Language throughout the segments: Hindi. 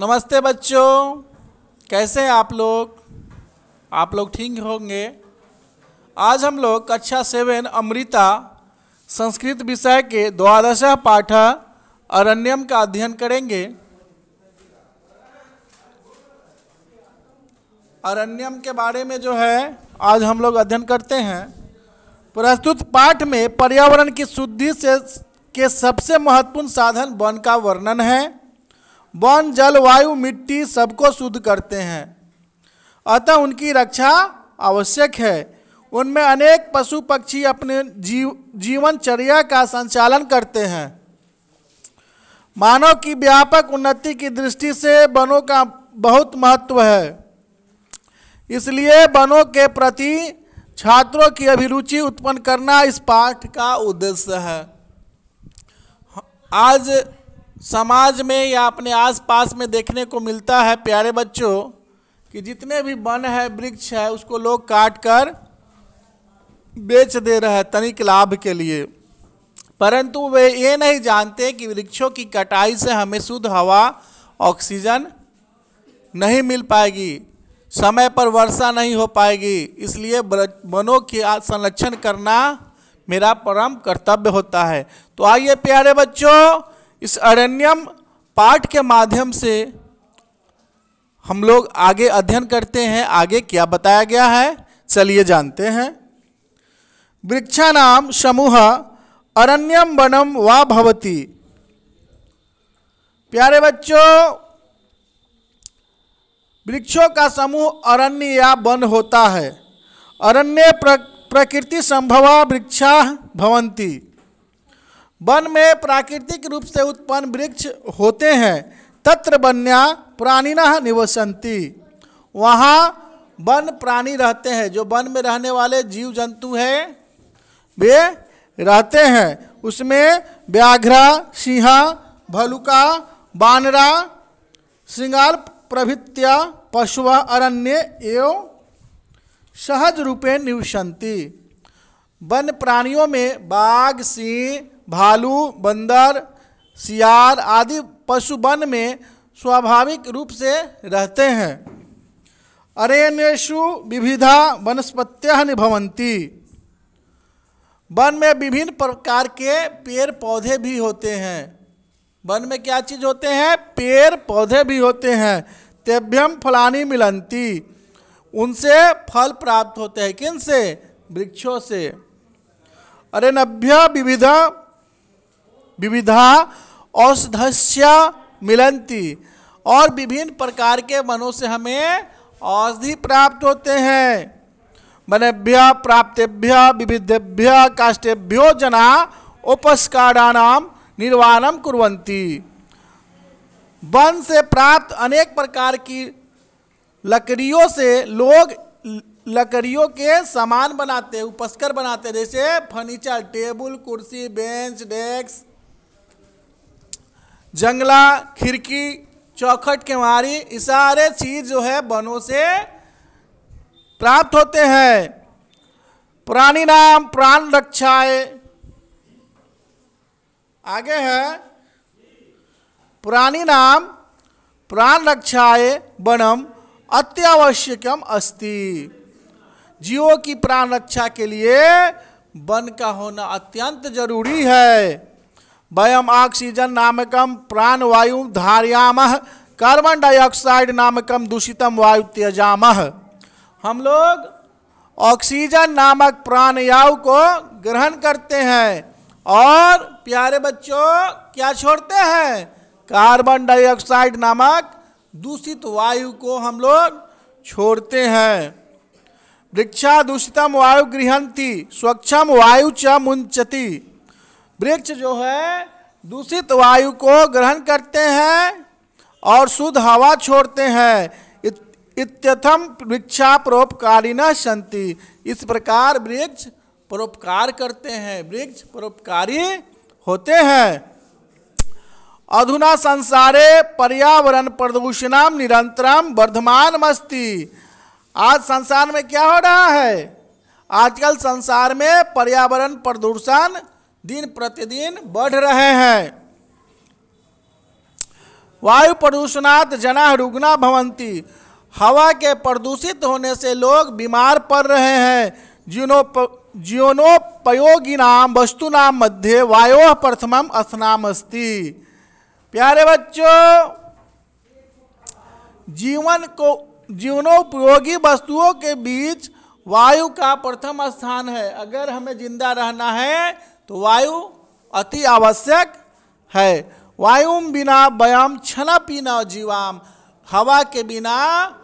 नमस्ते बच्चों कैसे हैं आप लोग आप लोग ठीक होंगे आज हम लोग कक्षा सेवन अमृता संस्कृत विषय के द्वादश पाठ अरण्यम का अध्ययन करेंगे अरण्यम के बारे में जो है आज हम लोग अध्ययन करते हैं प्रस्तुत पाठ में पर्यावरण की शुद्धि से के सबसे महत्वपूर्ण साधन वन का वर्णन है वन जल वायु मिट्टी सबको शुद्ध करते हैं अतः उनकी रक्षा आवश्यक है उनमें अनेक पशु पक्षी अपने जीव जीवनचर्या का संचालन करते हैं मानव की व्यापक उन्नति की दृष्टि से वनों का बहुत महत्व है इसलिए वनों के प्रति छात्रों की अभिरुचि उत्पन्न करना इस पाठ का उद्देश्य है हाँ, आज समाज में या अपने आसपास में देखने को मिलता है प्यारे बच्चों कि जितने भी वन है वृक्ष है उसको लोग काट कर बेच दे रहे हैं तनिक लाभ के लिए परंतु वे ये नहीं जानते कि वृक्षों की कटाई से हमें शुद्ध हवा ऑक्सीजन नहीं मिल पाएगी समय पर वर्षा नहीं हो पाएगी इसलिए वनों की संरक्षण करना मेरा परम कर्तव्य होता है तो आइए प्यारे बच्चों इस अरण्यम पाठ के माध्यम से हम लोग आगे अध्ययन करते हैं आगे क्या बताया गया है चलिए जानते हैं वृक्षा नाम समूह अरण्यम वनम वा भवती प्यारे बच्चों वृक्षों का समूह अरण्य या वन होता है अरण्य प्रकृति संभव वृक्षा भवंती वन में प्राकृतिक रूप से उत्पन्न वृक्ष होते हैं तत्र वन्या प्राणिना निवसंती वहाँ वन प्राणी रहते हैं जो वन में रहने वाले जीव जंतु हैं वे रहते हैं उसमें व्याघ्रा सिंहा भलुका बानरा श्रृंगाल प्रभृत्या पशु अरण्य एवं सहज रूपे निवसंती वन प्राणियों में बाघ सिंह भालू बंदर सियार आदि पशु वन में स्वाभाविक रूप से रहते हैं अरण्यु विविधा वनस्पत्या निभवंती वन में विभिन्न प्रकार के पेड़ पौधे भी होते हैं वन में क्या चीज होते हैं पेड़ पौधे भी होते हैं तेभ्यम फलानी मिलंती उनसे फल प्राप्त होते हैं किनसे वृक्षों से अरे नभ्य विविधा विविधा औषधस्य मिलंती और विभिन्न प्रकार के वनों से हमें औषधि प्राप्त होते हैं वनेभ्य प्राप्तेभ्य विविधेभ्य काष्टेभ्यो जना उपस्काराणाम निर्वाणम कुरंती वन से प्राप्त अनेक प्रकार की लकड़ियों से लोग लकड़ियों के सामान बनाते उपस्कर बनाते जैसे फर्नीचर टेबल कुर्सी बेंच डेस्क जंगला खिड़की चौखट केवारी ये सारे चीज जो है वनों से प्राप्त होते हैं प्राणी नाम प्राण रक्षाए आगे है प्राणी नाम प्राण रक्षाए वनम अत्यावश्यकम अस्ति जीवों की प्राण रक्षा के लिए वन का होना अत्यंत जरूरी है वयम ऑक्सीजन नामकम प्राणवायु धारियाम कार्बन डाइऑक्साइड नामक दूषित वायु त्यजाम हम लोग ऑक्सीजन नामक प्राणवायु को ग्रहण करते हैं और प्यारे बच्चों क्या छोड़ते हैं कार्बन डाइऑक्साइड नामक दूषित वायु को हम लोग छोड़ते हैं वृक्षा दूषितम वायु गृहंती स्वच्छम वायु च मुंचती वृक्ष जो है दूषित वायु को ग्रहण करते हैं और शुद्ध हवा छोड़ते हैं वृक्षा परोपकारी न संति इस प्रकार वृक्ष परोपकार करते हैं वृक्ष परोपकारी होते हैं अधुना संसारे पर्यावरण प्रदूषणम निरंतरम वर्धमान मस्ती आज संसार में क्या हो रहा है आजकल संसार में पर्यावरण प्रदूषण दिन प्रतिदिन बढ़ रहे हैं वायु प्रदूषणात् जना रुग्णा भवंती हवा के प्रदूषित होने से लोग बीमार पड़ रहे हैं जीवनोप जीवनोपयोगिनाम वस्तुनाम मध्य वायो प्रथम स्नाम अस्ति प्यारे बच्चों जीवन को जीवनोपयोगी वस्तुओं के बीच वायु का प्रथम स्थान है अगर हमें जिंदा रहना है तो वायु अति आवश्यक है वायुम बिना व्याम क्षण पीना जीवाम हवा के बिना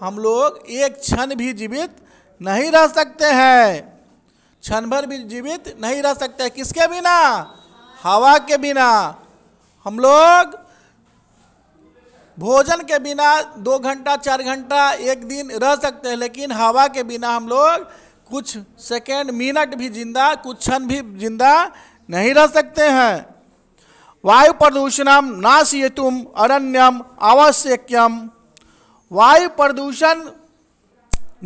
हम लोग एक क्षण भी जीवित नहीं रह सकते हैं क्षण भर भी जीवित नहीं रह सकते किसके बिना हवा के बिना हम लोग भोजन के बिना दो घंटा चार घंटा एक दिन रह सकते हैं लेकिन हवा के बिना हम लोग कुछ सेकेंड मिनट भी जिंदा कुछ क्षण भी जिंदा नहीं रह सकते हैं वायु प्रदूषणम नाशयतुम अरण्यम आवश्यकम वायु प्रदूषण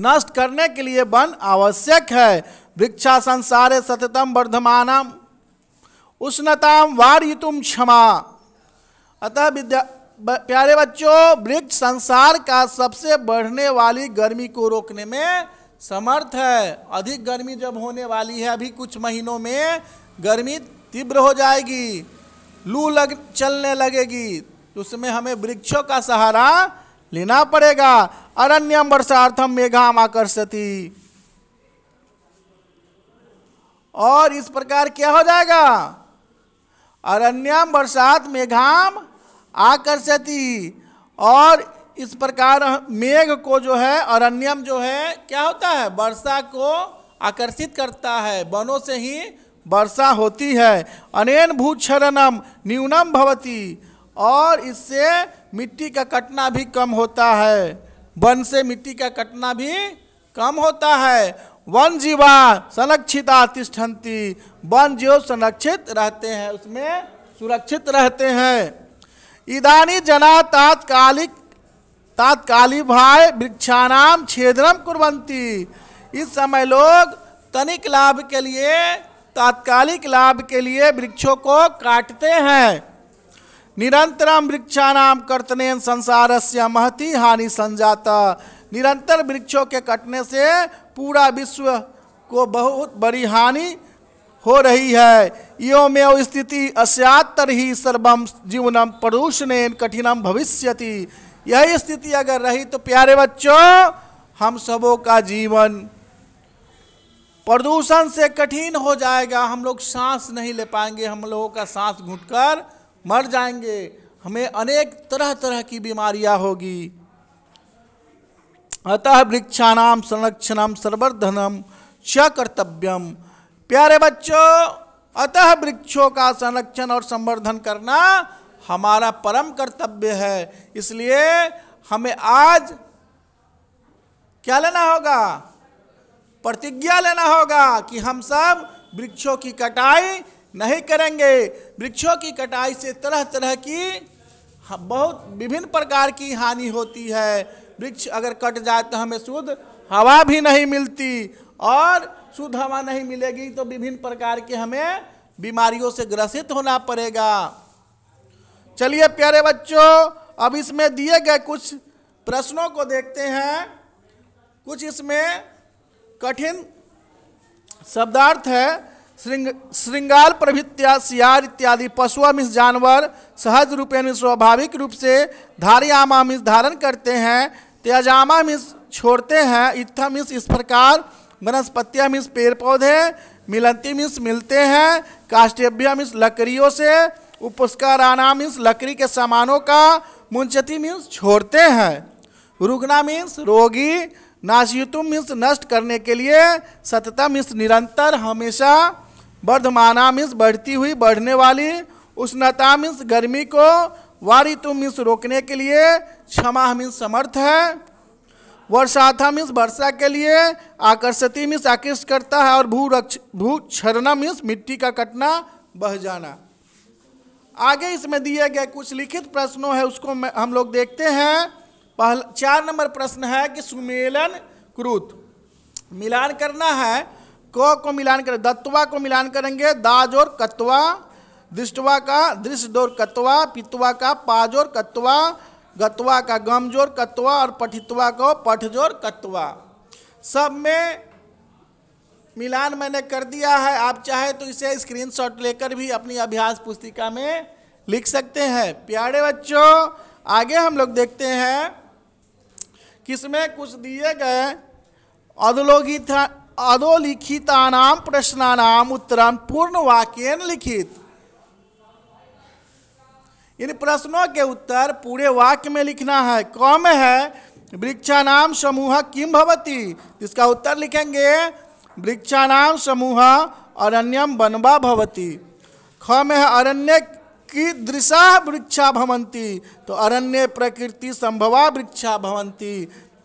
नष्ट करने के लिए वन आवश्यक है वृक्षा संसारे सततम वर्धमान उष्णताम वारितुम क्षमा अतः विद्या प्यारे बच्चों वृक्ष संसार का सबसे बढ़ने वाली गर्मी को रोकने में समर्थ है अधिक गर्मी जब होने वाली है अभी कुछ महीनों में गर्मी तीव्र हो जाएगी लू लग चलने लगेगी उसमें हमें वृक्षों का सहारा लेना पड़ेगा अरण्यम वर्षार्थम मेघाम आकर्षति और इस प्रकार क्या हो जाएगा अरण्यम बरसात मेघाम आकर्षति और इस प्रकार मेघ को जो है अरण्यम जो है क्या होता है वर्षा को आकर्षित करता है वनों से ही वर्षा होती है अनेन भूत क्षरणम न्यूनम भवती और इससे मिट्टी का कटना भी कम होता है वन से मिट्टी का कटना भी कम होता है वन जीवा संरक्षिता तिष्ठन्ति वन जीव संरक्षित रहते हैं उसमें सुरक्षित रहते हैं इदानी जना तात्कालिक तात्कालिक भाई वृक्षाणाम छेदनम कुरंती इस समय लोग तनिक लाभ के लिए तात्कालिक लाभ के लिए वृक्षों को काटते हैं निरंतरम वृक्षाणाम कर्तने संसार से महती हानि संजाता निरंतर वृक्षों के कटने से पूरा विश्व को बहुत बड़ी हानि हो रही है योमेव स्थिति अस्यात्तर ही सर्वम जीवनम प्रदूषण कठिनम भविष्यति यही स्थिति अगर रही तो प्यारे बच्चों हम सबों का जीवन प्रदूषण से कठिन हो जाएगा हम लोग सांस नहीं ले पाएंगे हम लोगों का सांस घुटकर मर जाएंगे हमें अनेक तरह तरह की बीमारियां होगी अतः वृक्षाणाम संरक्षणम संवर्धनम च कर्तव्यम प्यारे बच्चों अतः वृक्षों का संरक्षण और संवर्धन करना हमारा परम कर्तव्य है इसलिए हमें आज क्या लेना होगा प्रतिज्ञा लेना होगा कि हम सब वृक्षों की कटाई नहीं करेंगे वृक्षों की कटाई से तरह तरह की बहुत विभिन्न प्रकार की हानि होती है वृक्ष अगर कट जाए तो हमें शुद्ध हवा भी नहीं मिलती और शुद्ध हवा नहीं मिलेगी तो विभिन्न प्रकार के हमें बीमारियों से ग्रसित होना पड़ेगा चलिए प्यारे बच्चों अब इसमें दिए गए कुछ प्रश्नों को देखते हैं कुछ इसमें कठिन शब्दार्थ है श्रृंग श्रृंगाल प्रभृत्या सियार इत्यादि पशु मिस जानवर सहज रूपेण स्वाभाविक रूप से धारियामा मिस धारण करते हैं त्याजामा मिस छोड़ते हैं इत्था मिस इस प्रकार वनस्पतिया मिस पेड़ पौधे मिलंती मिस मिलते हैं काष्टेभ्या मिस लकड़ियों से उपस्काराना मिस लकड़ी के सामानों का मुंचती मिस छोड़ते हैं रुगना मिस रोगी नाशयुतु मीन्स नष्ट करने के लिए सतता मीन्स निरंतर हमेशा वर्धमाना मीन्स बढ़ती हुई बढ़ने वाली उष्णता मीन्स गर्मी को वारितु मीन्स रोकने के लिए क्षमा मीन्स समर्थ है वर्षाथा मीन्स वर्षा के लिए आकर्षति मीन्स आकृष्ट करता है और भू रक्ष भू छरना मीन्स मिट्टी का कटना बह जाना आगे इसमें दिए गए कुछ लिखित प्रश्नों है उसको हम लोग देखते हैं पहला चार नंबर प्रश्न है कि सुमेलन क्रूत मिलान करना है क को मिलान कर दत्वा को मिलान करेंगे दाज और कत्वा दृष्टवा का दृष्टोर कत्वा पितवा का पाजोर कत्वा गत्वा का गमजोर कत्वा और पठित्वा को पठजोर कत्वा सब में मिलान मैंने कर दिया है आप चाहे तो इसे स्क्रीनशॉट लेकर भी अपनी अभ्यास पुस्तिका में लिख सकते हैं प्यारे बच्चों आगे हम लोग देखते हैं किसमें कुछ दिए गए अधोलोकिता अधोलिखिता नाम प्रश्नानाम उत्तरम पूर्ण वाक्यन लिखित इन प्रश्नों के उत्तर पूरे वाक्य में लिखना है कम में है वृक्षानाम समूह किम भवती इसका उत्तर लिखेंगे वृक्षानाम समूह अरण्यम बनवा भवती ख में है अरण्य कीदृशा वृक्षा भवंती तो अरण्य प्रकृति संभवा वृक्षा भवंती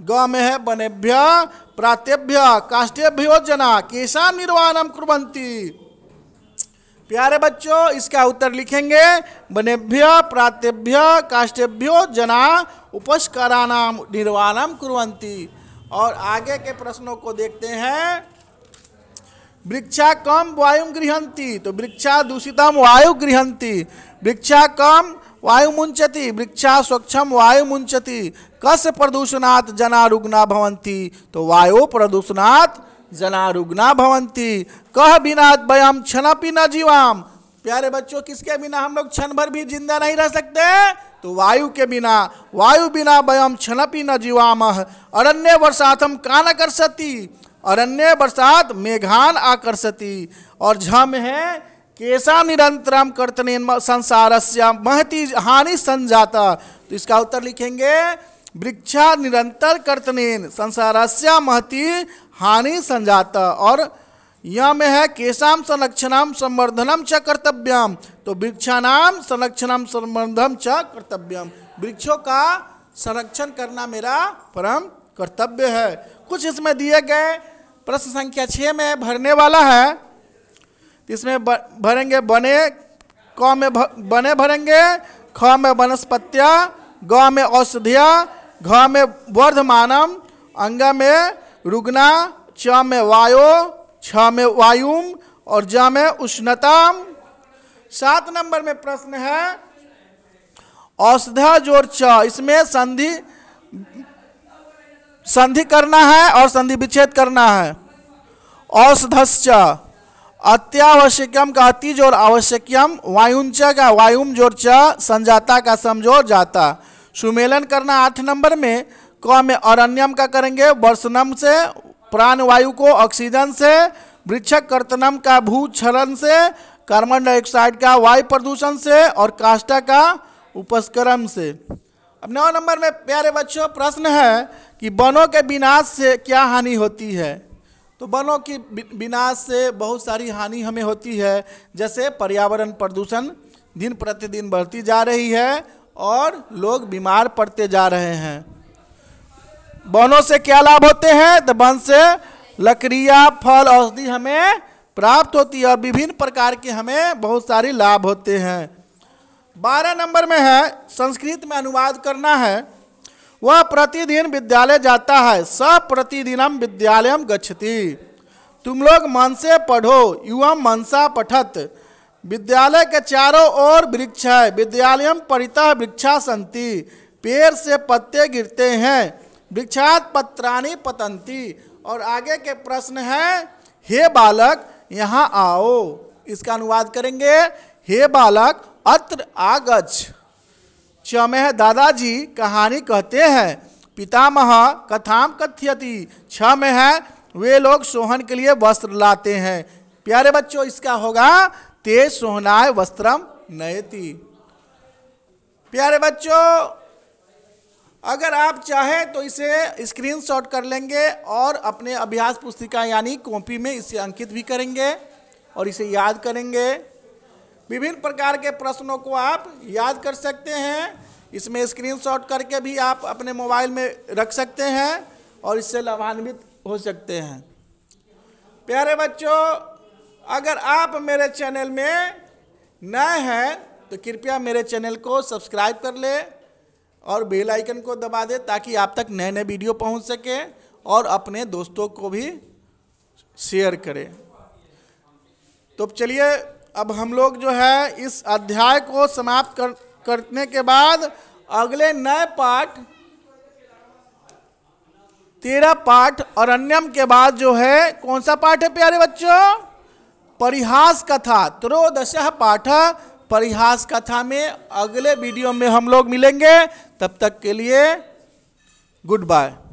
ग में है बनेभ्य प्रातेभ्य जना केशा निर्वाणम कुरंती प्यारे बच्चों इसका उत्तर लिखेंगे बनेभ्य प्रातेभ्य काष्टेभ्यो जना उपस्कारा नाम निर्वाणम कुरंती और आगे के प्रश्नों को देखते हैं वृक्षा कम वायु गृहंती तो वृक्षा दूषितम वायु गृहंती वृक्षा कम वायु मुंचती वृक्षा स्वच्छम वायु मुंचती कस प्रदूषणात् जना रुग्णा भवंती तो वायु प्रदूषणात् जना रुग्णा भवंती कह बिना वयम क्षणपि न जीवाम प्यारे बच्चों किसके बिना हम लोग क्षण भर भी जिंदा नहीं रह सकते तो वायु के बिना वायु बिना वयम क्षणपि न जीवाम अरण्य वर्षाथम कान आकर्षति अरण्य बरसात मेघान आकर्षति और झम है केशा निरंतर कर्तने से महती हानि संजाता तो इसका उत्तर लिखेंगे वृक्षा निरंतर कर्तनेन से महती हानि संजाता और यह में है केशाम संरक्षण संवर्धनम च कर्तव्यम तो वृक्षानाम संरक्षण संवर्धन च कर्तव्यम वृक्षों का संरक्षण करना मेरा परम कर्तव्य है कुछ इसमें दिए गए प्रश्न संख्या छः में भरने वाला है इसमें भरेंगे बने क में बने भरेंगे ख में वनस्पत्या ग में औषधिया घ में वर्धमानम अंग में रुग्णा च में वायो छ में वायुम और ज में उष्णताम सात नंबर में प्रश्न है औषधा जोर च इसमें संधि संधि करना है और संधि विच्छेद करना है औषधश्च अत्यावश्यकम का अति जोर आवश्यकम वायुंच का वायुम जोर च संजाता का समझोर जाता सुमेलन करना आठ नंबर में क में अरण्यम का करेंगे वर्षनम से प्राणवायु को ऑक्सीजन से वृक्षक कर्तनम का भू क्षरण से कार्बन डाइऑक्साइड का वायु प्रदूषण से और काष्टा का उपस्करम से अब नौ नंबर में प्यारे बच्चों प्रश्न है कि वनों के विनाश से क्या हानि होती है तो वनों की विनाश से बहुत सारी हानि हमें होती है जैसे पर्यावरण प्रदूषण दिन प्रतिदिन बढ़ती जा रही है और लोग बीमार पड़ते जा रहे हैं वनों से क्या लाभ होते हैं तो वन से लकड़ियाँ फल औषधि हमें प्राप्त होती है और विभिन्न प्रकार के हमें बहुत सारे लाभ होते हैं बारह नंबर में है संस्कृत में अनुवाद करना है वह प्रतिदिन विद्यालय जाता है स प्रतिदिनम विद्यालय गच्छति तुम लोग मन से पढ़ो युवा मनसा पठत विद्यालय के चारों ओर वृक्ष है विद्यालय परिता वृक्षा संति पेड़ से पत्ते गिरते हैं वृक्षात पत्राणी पतंती और आगे के प्रश्न है हे बालक यहाँ आओ इसका अनुवाद करेंगे हे बालक अत्र आगछ छमेह दादाजी कहानी कहते हैं पितामह कथाम कथ्यति छ में है वे लोग सोहन के लिए वस्त्र लाते हैं प्यारे बच्चों इसका होगा ते सोहनाय वस्त्रम नयति प्यारे बच्चों अगर आप चाहें तो इसे स्क्रीनशॉट कर लेंगे और अपने अभ्यास पुस्तिका यानी कॉपी में इसे अंकित भी करेंगे और इसे याद करेंगे विभिन्न प्रकार के प्रश्नों को आप याद कर सकते हैं इसमें स्क्रीनशॉट करके भी आप अपने मोबाइल में रख सकते हैं और इससे लाभान्वित हो सकते हैं प्यारे बच्चों अगर आप मेरे चैनल में नए हैं तो कृपया मेरे चैनल को सब्सक्राइब कर ले और बेल आइकन को दबा दे ताकि आप तक नए नए वीडियो पहुंच सके और अपने दोस्तों को भी शेयर करें तो चलिए अब हम लोग जो है इस अध्याय को समाप्त कर, करने के बाद अगले नए पाठ तेरह पाठ और अन्यम के बाद जो है कौन सा पाठ है प्यारे बच्चों परिहास कथा त्रोदश पाठ परिहास कथा में अगले वीडियो में हम लोग मिलेंगे तब तक के लिए गुड बाय